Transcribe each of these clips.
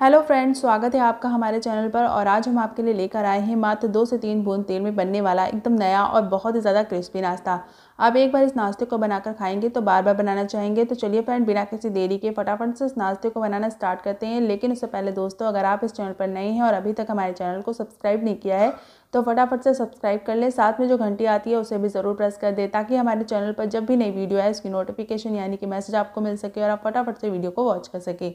hello friends स्वागत है आपका हमारे चैनल पर और आज हम आपके लिए लेकर आए हैं मात्र दो से तीन बूंद तेल में बनने वाला एकदम नया और बहुत ही ज़्यादा क्रिस्पी नाश्ता आप एक बार इस नाश्ते को बनाकर खाएंगे तो बार बार बनाना चाहेंगे तो चलिए फ्रेंड बिना किसी देरी के फटाफट से इस नाश्ते को बनाना स्टार्ट करते हैं लेकिन उससे पहले दोस्तों अगर आप इस चैनल पर नए हैं और अभी तक हमारे चैनल को सब्सक्राइब नहीं किया है तो फटाफट से सब्सक्राइब कर लें साथ में जो घंटी आती है उसे भी ज़रूर प्रेस कर दें ताकि हमारे चैनल पर जब भी नई वीडियो आए उसकी नोटिफिकेशन यानी कि मैसेज आपको मिल सके और आप फटाफट से वीडियो को वॉच कर सकें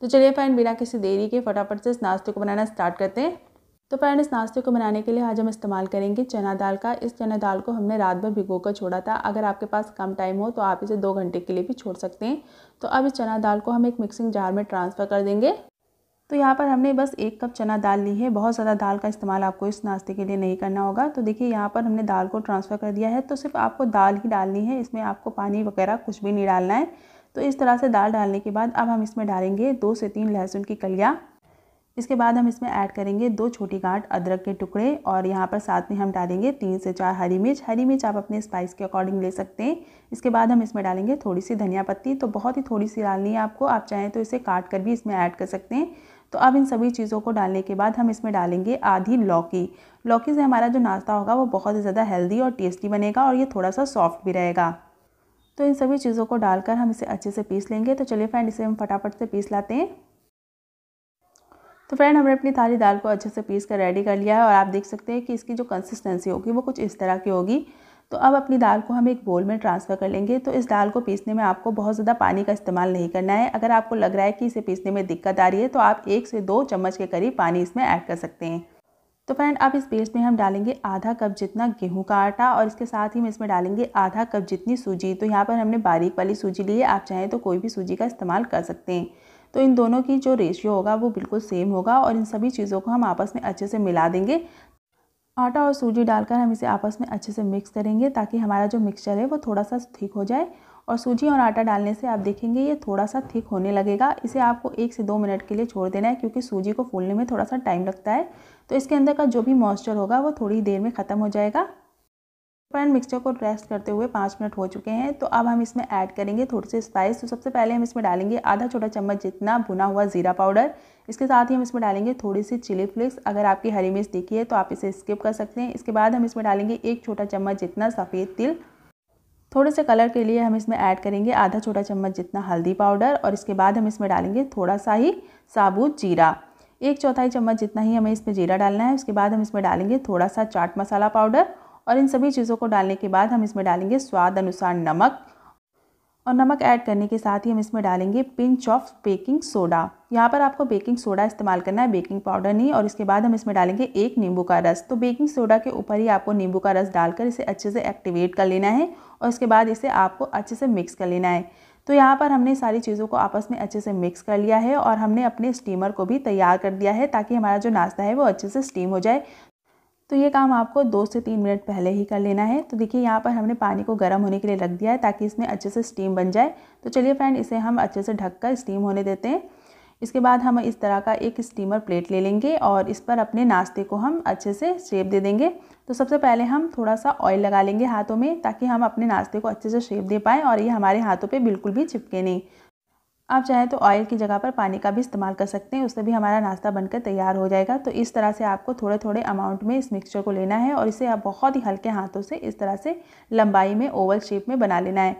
तो चलिए फ्रेंड बिना किसी देरी के फटाफट से इस नाश्ते को बनाना स्टार्ट करते हैं तो फ्रेंड इस नाश्ते को बनाने के लिए आज हम इस्तेमाल करेंगे चना दाल का इस चना दाल को हमने रात भर भिगो कर छोड़ा था अगर आपके पास कम टाइम हो तो आप इसे दो घंटे के लिए भी छोड़ सकते हैं तो अब इस चना दाल को हम एक मिक्सिंग जार में ट्रांसफ़र कर देंगे तो यहाँ पर हमने बस एक कप चना दाल ली है बहुत ज़्यादा दाल का इस्तेमाल आपको इस नाश्ते के लिए नहीं करना होगा तो देखिए यहाँ पर हमने दाल को ट्रांसफ़र कर दिया है तो सिर्फ आपको दाल ही डालनी है इसमें आपको पानी वगैरह कुछ भी नहीं डालना है तो इस तरह से दाल डालने के बाद अब हम इसमें डालेंगे दो से तीन लहसुन की कलिया इसके बाद हम इसमें ऐड करेंगे दो छोटी गांठ अदरक के टुकड़े और यहाँ पर साथ में हम डालेंगे तीन से चार हरी मिर्च हरी मिर्च आप अपने स्पाइस के अकॉर्डिंग ले सकते हैं इसके बाद हम इसमें डालेंगे थोड़ी सी धनिया पत्ती तो बहुत ही थोड़ी सी डालनी है आपको आप चाहें तो इसे काट कर भी इसमें ऐड कर सकते हैं तो अब इन सभी चीज़ों को डालने के बाद हम इसमें डालेंगे आधी लौकी लौकी से हमारा जो नाश्ता होगा वो बहुत ही ज़्यादा हेल्दी और टेस्टी बनेगा और ये थोड़ा सा सॉफ्ट भी रहेगा तो इन सभी चीज़ों को डालकर हम इसे अच्छे से पीस लेंगे तो चलिए फ्रेंड इसे हम फटाफट से पीस लाते हैं तो फ्रेंड हमने अपनी थाली दाल को अच्छे से पीस कर रेडी कर लिया है और आप देख सकते हैं कि इसकी जो कंसिस्टेंसी होगी वो कुछ इस तरह की होगी तो अब अपनी दाल को हम एक बोल में ट्रांसफ़र कर लेंगे तो इस दाल को पीसने में आपको बहुत ज़्यादा पानी का इस्तेमाल नहीं करना है अगर आपको लग रहा है कि इसे पीसने में दिक्कत आ रही है तो आप एक से दो चम्मच के करीब पानी इसमें ऐड कर सकते हैं तो फ्रेंड अब इस पेस्ट में हम डालेंगे आधा कप जितना गेहूं का आटा और इसके साथ ही हम इसमें डालेंगे आधा कप जितनी सूजी तो यहाँ पर हमने बारीक वाली सूजी ली है आप चाहें तो कोई भी सूजी का इस्तेमाल कर सकते हैं तो इन दोनों की जो रेशियो होगा वो बिल्कुल सेम होगा और इन सभी चीज़ों को हम आपस में अच्छे से मिला देंगे आटा और सूजी डालकर हम इसे आपस में अच्छे से मिक्स करेंगे ताकि हमारा जो मिक्सचर है वो थोड़ा सा ठीक हो जाए और सूजी और आटा डालने से आप देखेंगे ये थोड़ा सा थिक होने लगेगा इसे आपको एक से दो मिनट के लिए छोड़ देना है क्योंकि सूजी को फूलने में थोड़ा सा टाइम लगता है तो इसके अंदर का जो भी मॉइस्चर होगा वो थोड़ी देर में ख़त्म हो जाएगा फ्रेंड मिक्सचर को रेस्ट करते हुए पाँच मिनट हो चुके हैं तो अब हम इसमें ऐड करेंगे थोड़े से स्पाइस तो सबसे पहले हम इसमें डालेंगे आधा छोटा चम्मच जितना भुना हुआ ज़ीरा पाउडर इसके साथ ही हम इसमें डालेंगे थोड़ी सी चिली फ्लेक्स अगर आपकी हरी मिर्च देखी है तो आप इसे स्किप कर सकते हैं इसके बाद हम इसमें डालेंगे एक छोटा चम्मच जितना सफ़ेद तिल थोड़े से कलर के लिए हम इसमें ऐड करेंगे आधा छोटा चम्मच जितना हल्दी पाउडर और इसके बाद हम इसमें डालेंगे थोड़ा सा ही साबुत जीरा एक चौथाई चम्मच जितना ही हमें इसमें जीरा डालना है उसके बाद हम इसमें डालेंगे थोड़ा सा चाट मसाला पाउडर और इन सभी चीज़ों को डालने के बाद हम इसमें डालेंगे स्वाद अनुसार नमक और नमक ऐड करने के साथ ही हम इसमें डालेंगे पिंच ऑफ बेकिंग सोडा यहाँ पर आपको बेकिंग सोडा इस्तेमाल करना है बेकिंग पाउडर नहीं और इसके बाद हम इसमें डालेंगे एक नींबू का रस तो बेकिंग सोडा के ऊपर ही आपको नींबू का रस डालकर इसे अच्छे से एक्टिवेट कर लेना है और इसके बाद इसे आपको अच्छे से मिक्स कर लेना है तो यहाँ पर हमने सारी चीज़ों को आपस में अच्छे से मिक्स कर लिया है और हमने अपने स्टीमर को भी तैयार कर दिया है ताकि हमारा जो नाश्ता है वो अच्छे से स्टीम हो जाए तो ये काम आपको दो से तीन मिनट पहले ही कर लेना है तो देखिए यहाँ पर हमने पानी को गर्म होने के लिए रख दिया है ताकि इसमें अच्छे से स्टीम बन जाए तो चलिए फ्रेंड इसे हम अच्छे से ढक कर स्टीम होने देते हैं इसके बाद हम इस तरह का एक स्टीमर प्लेट ले लेंगे और इस पर अपने नाश्ते को हम अच्छे से शेप दे देंगे तो सबसे पहले हम थोड़ा सा ऑयल लगा लेंगे हाथों में ताकि हम अपने नाश्ते को अच्छे से शेप दे पाएँ और ये हमारे हाथों पर बिल्कुल भी चिपके नहीं आप चाहें तो ऑयल की जगह पर पानी का भी इस्तेमाल कर सकते हैं उससे भी हमारा नाश्ता बनकर तैयार हो जाएगा तो इस तरह से आपको थोड़े थोड़े अमाउंट में इस मिक्सचर को लेना है और इसे आप बहुत ही हल्के हाथों से इस तरह से लंबाई में ओवल शेप में बना लेना है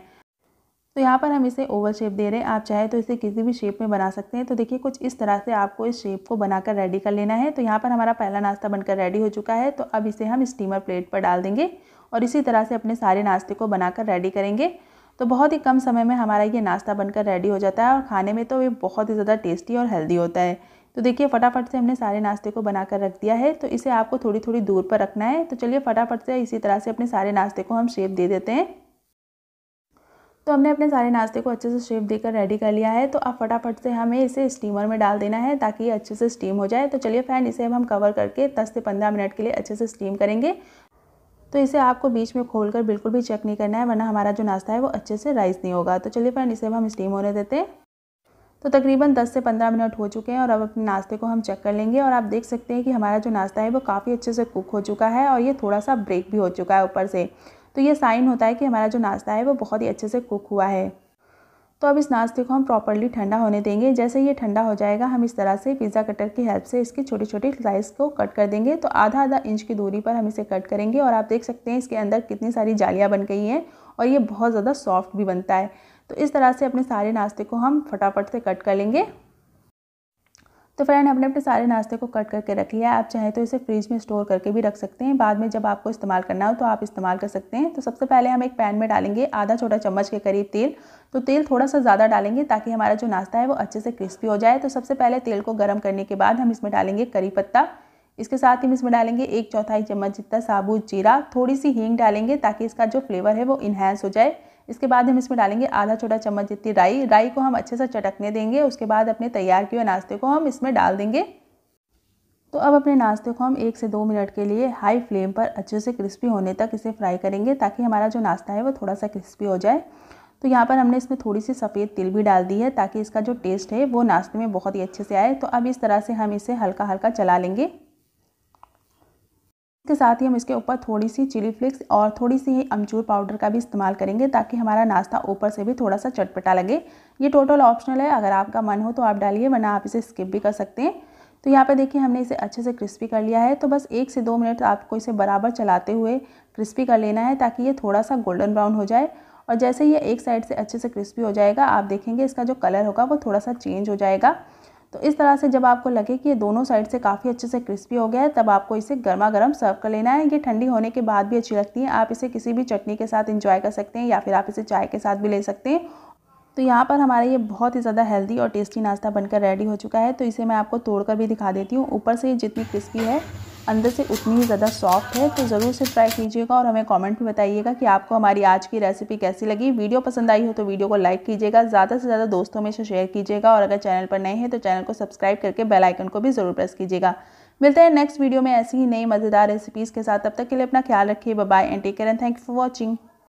तो यहाँ पर हम इसे ओवल शेप दे रहे हैं आप चाहे तो इसे किसी भी शेप में बना सकते हैं तो देखिए कुछ इस तरह से आपको इस शेप को बनाकर रेडी कर लेना है तो यहाँ पर हमारा पहला नाश्ता बनकर रेडी हो चुका है तो अब इसे हम स्टीमर प्लेट पर डाल देंगे और इसी तरह से अपने सारे नाश्ते को बनाकर रेडी करेंगे तो बहुत ही कम समय में हमारा ये नाश्ता बनकर रेडी हो जाता है और खाने में तो ये बहुत ही ज़्यादा टेस्टी और हेल्दी होता है तो देखिए फटाफट से हमने सारे नाश्ते को बनाकर रख दिया है तो इसे आपको थोड़ी थोड़ी दूर पर रखना है तो चलिए फटाफट से इसी तरह से अपने सारे नाश्ते को हम शेप दे देते हैं तो हमने अपने सारे नाश्ते को अच्छे से शेप देकर रेडी कर लिया है तो अब फटाफट से हमें इसे स्टीमर में डाल देना है ताकि ये अच्छे से स्टीम हो जाए तो चलिए फैन इसे अब हम कवर करके 10 से 15 मिनट के लिए अच्छे से स्टीम करेंगे तो इसे आपको बीच में खोल कर बिल्कुल भी चेक नहीं करना है वरना हमारा जो नाश्ता है वो अच्छे से राइस नहीं होगा तो चलिए फ्रेंड इसे अब हम स्टीम होने देते हैं तो तकरीबन 10 से 15 मिनट हो चुके हैं और अब अपने नाश्ते को हम चेक कर लेंगे और आप देख सकते हैं कि हमारा जो नाश्ता है वो काफ़ी अच्छे से कुक हो चुका है और ये थोड़ा सा ब्रेक भी हो चुका है ऊपर से तो ये साइन होता है कि हमारा जो नाश्ता है वो बहुत ही अच्छे से कुक हुआ है तो अब इस नाश्ते को हम प्रॉपरली ठंडा होने देंगे जैसे ये ठंडा हो जाएगा हम इस तरह से पिज़्ज़ा कटर की हेल्प से इसकी छोटी छोटी स्लाइस को कट कर देंगे तो आधा आधा इंच की दूरी पर हम इसे कट करेंगे और आप देख सकते हैं इसके अंदर कितनी सारी जालियाँ बन गई हैं और ये बहुत ज़्यादा सॉफ्ट भी बनता है तो इस तरह से अपने सारे नाश्ते को हम फटाफट से कट कर लेंगे तो फ्रेंड हमने अपने सारे नाश्ते को कट करके रख लिया आप चाहें तो इसे फ्रिज में स्टोर करके भी रख सकते हैं बाद में जब आपको इस्तेमाल करना हो तो आप इस्तेमाल कर सकते हैं तो सबसे पहले हम एक पैन में डालेंगे आधा छोटा चम्मच के करीब तेल तो तेल थोड़ा सा ज़्यादा डालेंगे ताकि हमारा जो नाश्ता है वो अच्छे से क्रिस्पी हो जाए तो सबसे पहले तेल को गर्म करने के बाद हम इसमें डालेंगे करी पत्ता इसके साथ ही हम इसमें डालेंगे एक चौथाई चम्मच जितना साबुत जीरा थोड़ी सी हींग डालेंगे ताकि इसका जो फ्लेवर है वो इन्हेंस हो जाए इसके बाद हम इसमें डालेंगे आधा छोटा चम्मच जितनी राई राई को हम अच्छे से चटकने देंगे उसके बाद अपने तैयार किए हुए नाश्ते को हम इसमें डाल देंगे तो अब अपने नाश्ते को हम एक से दो मिनट के लिए हाई फ्लेम पर अच्छे से क्रिस्पी होने तक इसे फ्राई करेंगे ताकि हमारा जो नाश्ता है वो थोड़ा सा क्रिस्पी हो जाए तो यहाँ पर हमने इसमें थोड़ी सी सफ़ेद तिल भी डाल दी है ताकि इसका जो टेस्ट है वो नाश्ते में बहुत ही अच्छे से आए तो अब इस तरह से हम इसे हल्का हल्का चला लेंगे इसके साथ ही हम इसके ऊपर थोड़ी सी चिली फ्लेक्स और थोड़ी सी ही अमचूर पाउडर का भी इस्तेमाल करेंगे ताकि हमारा नाश्ता ऊपर से भी थोड़ा सा चटपटा लगे ये टोटल ऑप्शनल है अगर आपका मन हो तो आप डालिए वरना आप इसे स्किप भी कर सकते हैं तो यहाँ पे देखिए हमने इसे अच्छे से क्रिस्पी कर लिया है तो बस एक से दो मिनट आपको इसे बराबर चलाते हुए क्रिस्पी कर लेना है ताकि ये थोड़ा सा गोल्डन ब्राउन हो जाए और जैसे ये एक साइड से अच्छे से क्रिस्पी हो जाएगा आप देखेंगे इसका जो कलर होगा वो थोड़ा सा चेंज हो जाएगा तो इस तरह से जब आपको लगे कि ये दोनों साइड से काफ़ी अच्छे से क्रिस्पी हो गया है तब आपको इसे गर्मा गर्म सर्व कर लेना है ये ठंडी होने के बाद भी अच्छी लगती है आप इसे किसी भी चटनी के साथ इंजॉय कर सकते हैं या फिर आप इसे चाय के साथ भी ले सकते हैं तो यहाँ पर हमारा ये बहुत ही ज़्यादा हेल्दी और टेस्टी नाश्ता बनकर रेडी हो चुका है तो इसे मैं आपको तोड़कर भी दिखा देती हूँ ऊपर से ये जितनी क्रिस्पी है अंदर से उतनी ही ज़्यादा सॉफ्ट है तो ज़रूर से ट्राई कीजिएगा और हमें कमेंट में बताइएगा कि आपको हमारी आज की रेसिपी कैसी लगी वीडियो पसंद आई हो तो वीडियो को लाइक कीजिएगा ज़्यादा से ज़्यादा दोस्तों में शेयर कीजिएगा और अगर चैनल पर नए हैं तो चैनल को सब्सक्राइब करके बेलाइकन को भी ज़रूर प्रेस कीजिएगा मिलते हैं नेक्स्ट वीडियो में ऐसी ही नई मज़ेदार रेसिपीज़ के साथ तब तक के लिए अपना ख्याल रखिए bye and take care and thank you for watching